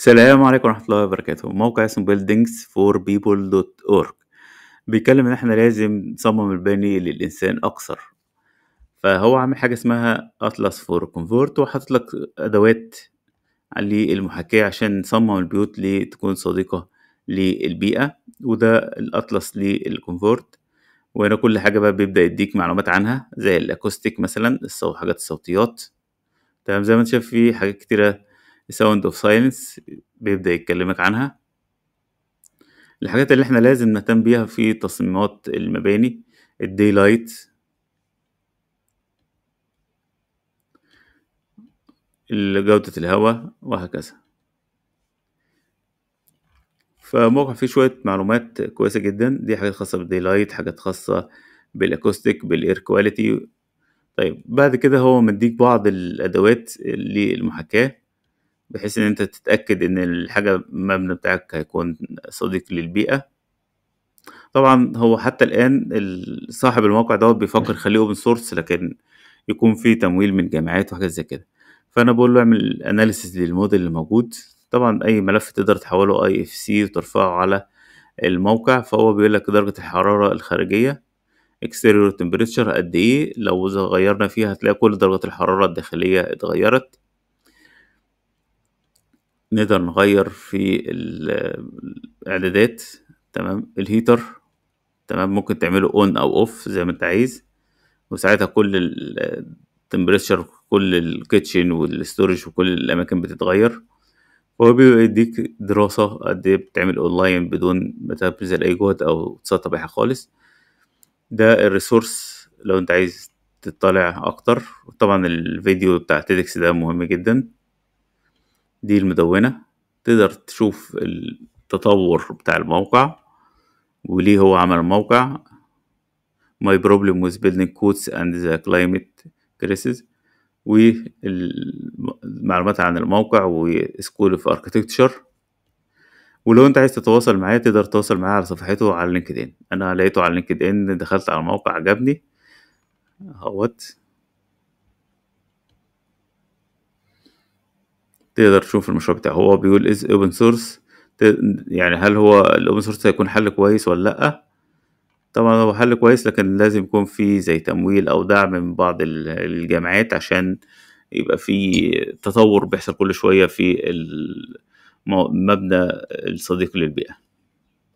السلام عليكم ورحمة الله وبركاته موقع اسمه buildings for people.org بيتكلم ان احنا لازم نصمم البني للانسان اكثر فهو عامل حاجة اسمها اطلس فور كونفورت وحاطط لك ادوات للمحاكاة عشان نصمم البيوت لتكون صديقة للبيئة وده الاطلس للكونفورت وهنا كل حاجة بقى بيبدأ يديك معلومات عنها زي الاكوستيك مثلا حاجات الصوتيات تمام زي ما انت شايف في حاجات كتيرة ساوند اوف ساينس بيبدا يكلمك عنها الحاجات اللي احنا لازم نهتم بيها في تصميمات المباني الدي لايت جودة الهواء وهكذا فموقع فيه شوية معلومات كويسة جدا دي حاجات خاصة بالديلايت حاجات خاصة بالاكوستيك بالاير كواليتي طيب بعد كده هو مديك بعض الادوات للمحاكاة بحيث ان انت تتاكد ان الحاجه المبنى بتاعك هيكون صديق للبيئه طبعا هو حتى الان صاحب الموقع دوت بيفكر يخليه اوبن سورس لكن يكون في تمويل من جامعات وحاجات زي كده فانا بقول له اعمل اناليسيس للموديل اللي موجود طبعا اي ملف تقدر تحوله اي اف سي وترفعه على الموقع فهو بيقول لك درجه الحراره الخارجيه exterior temperature قد ايه لو غيرنا فيها هتلاقي كل درجات الحرارة الداخلية اتغيرت نقدر نغير في الاعدادات تمام الهيتر تمام ممكن تعمله اون او اوف زي ما انت عايز وساعتها كل التمبريتشر كل الكيتشن والستورج وكل الاماكن بتتغير هو بيديك دراسة قد ايه بتعمل اونلاين بدون ما تبذل اي جهد او تسيطر اي خالص ده الريسورس لو انت عايز تطلع اكتر طبعا الفيديو بتاع تيدكس ده مهم جدا دي المدونة تقدر تشوف التطور بتاع الموقع وليه هو عمل الموقع my problem with building codes and the climate crisis والمعلومات عن الموقع وسكول اوف اركتكتشر ولو انت عايز تتواصل معايا تقدر تتواصل معايا على صفحته على لينكد ان انا لقيته على لينكد ان دخلت على الموقع عجبني اهوت تقدر تشوف المشروع بتاعه هو بيقول از اوبن سورس يعني هل هو الاوبن سورس هيكون حل كويس ولا لا طبعا هو حل كويس لكن لازم يكون في زي تمويل او دعم من بعض الجامعات عشان يبقى في تطور بيحصل كل شويه في المبنى الصديق للبيئه